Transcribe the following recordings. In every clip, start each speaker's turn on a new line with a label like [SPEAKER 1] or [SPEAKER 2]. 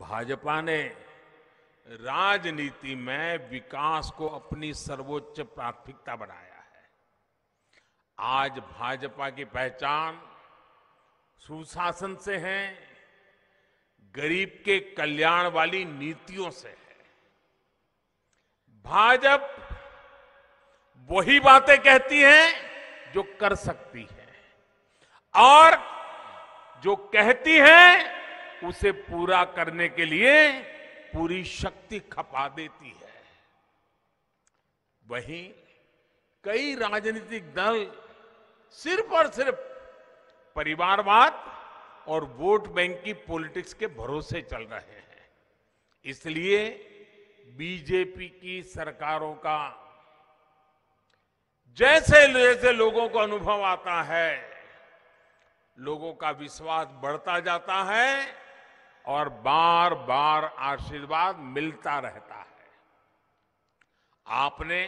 [SPEAKER 1] भाजपा ने राजनीति में विकास को अपनी सर्वोच्च प्राथमिकता बनाया है आज भाजपा की पहचान सुशासन से है गरीब के कल्याण वाली नीतियों से है भाजपा वही बातें कहती है जो कर सकती है और जो कहती है उसे पूरा करने के लिए पूरी शक्ति खपा देती है वहीं कई राजनीतिक दल सिर्फ और सिर्फ परिवारवाद और वोट बैंक की पॉलिटिक्स के भरोसे चल रहे हैं इसलिए बीजेपी की सरकारों का जैसे जैसे लोगों को अनुभव आता है लोगों का विश्वास बढ़ता जाता है और बार बार आशीर्वाद मिलता रहता है आपने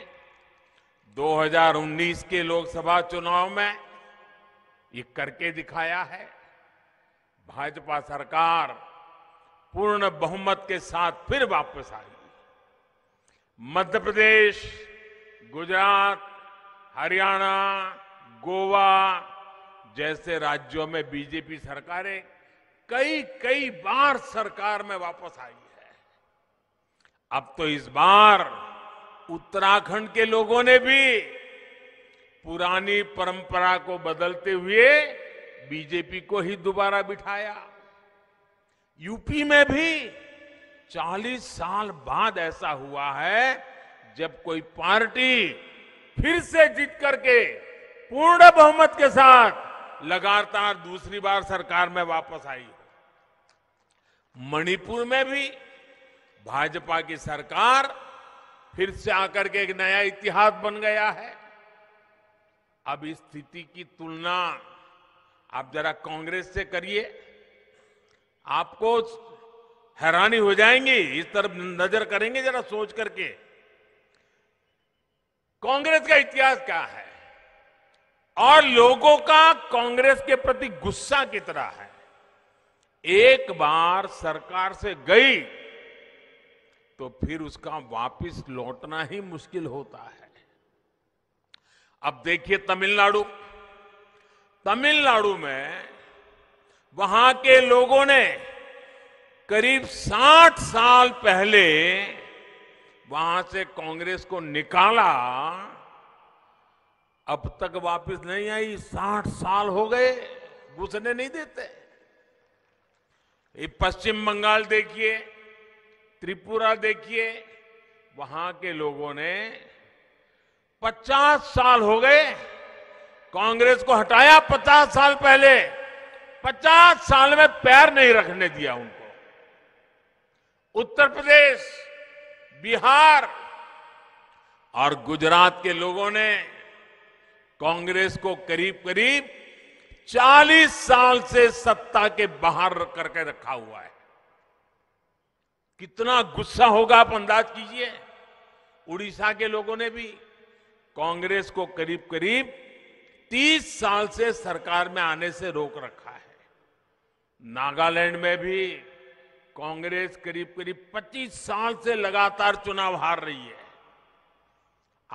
[SPEAKER 1] 2019 के लोकसभा चुनाव में ये करके दिखाया है भाजपा सरकार पूर्ण बहुमत के साथ फिर वापस आई मध्य प्रदेश गुजरात हरियाणा गोवा जैसे राज्यों में बीजेपी सरकारें कई कई बार सरकार में वापस आई है अब तो इस बार उत्तराखंड के लोगों ने भी पुरानी परंपरा को बदलते हुए बीजेपी को ही दोबारा बिठाया यूपी में भी 40 साल बाद ऐसा हुआ है जब कोई पार्टी फिर से जीत करके पूर्ण बहुमत के साथ लगातार दूसरी बार सरकार में वापस आई मणिपुर में भी भाजपा की सरकार फिर से आकर के एक नया इतिहास बन गया है अब इस स्थिति की तुलना आप जरा कांग्रेस से करिए आपको हैरानी हो जाएंगी इस तरफ नजर करेंगे जरा सोच करके कांग्रेस का इतिहास क्या है और लोगों का कांग्रेस के प्रति गुस्सा कितना है एक बार सरकार से गई तो फिर उसका वापस लौटना ही मुश्किल होता है अब देखिए तमिलनाडु तमिलनाडु में वहां के लोगों ने करीब 60 साल पहले वहां से कांग्रेस को निकाला अब तक वापस नहीं आई 60 साल हो गए घुसने नहीं देते ये पश्चिम बंगाल देखिए त्रिपुरा देखिए वहां के लोगों ने 50 साल हो गए कांग्रेस को हटाया 50 साल पहले 50 साल में पैर नहीं रखने दिया उनको उत्तर प्रदेश बिहार और गुजरात के लोगों ने कांग्रेस को करीब करीब 40 साल से सत्ता के बाहर करके रखा हुआ है कितना गुस्सा होगा आप अंदाज कीजिए उड़ीसा के लोगों ने भी कांग्रेस को करीब करीब 30 साल से सरकार में आने से रोक रखा है नागालैंड में भी कांग्रेस करीब करीब 25 साल से लगातार चुनाव हार रही है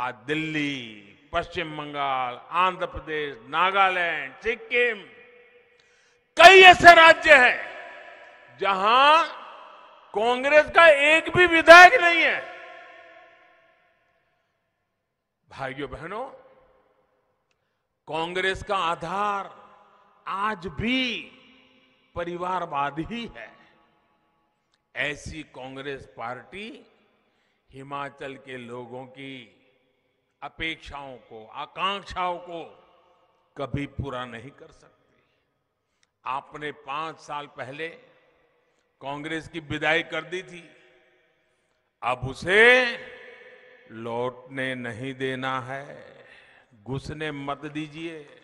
[SPEAKER 1] आज दिल्ली पश्चिम बंगाल आंध्र प्रदेश नागालैंड सिक्किम कई ऐसे राज्य हैं जहां कांग्रेस का एक भी विधायक नहीं है भाइयों बहनों कांग्रेस का आधार आज भी परिवारवाद ही है ऐसी कांग्रेस पार्टी हिमाचल के लोगों की अपेक्षाओं को आकांक्षाओं को कभी पूरा नहीं कर सकते आपने पांच साल पहले कांग्रेस की विदाई कर दी थी अब उसे लौटने नहीं देना है घुसने मत दीजिए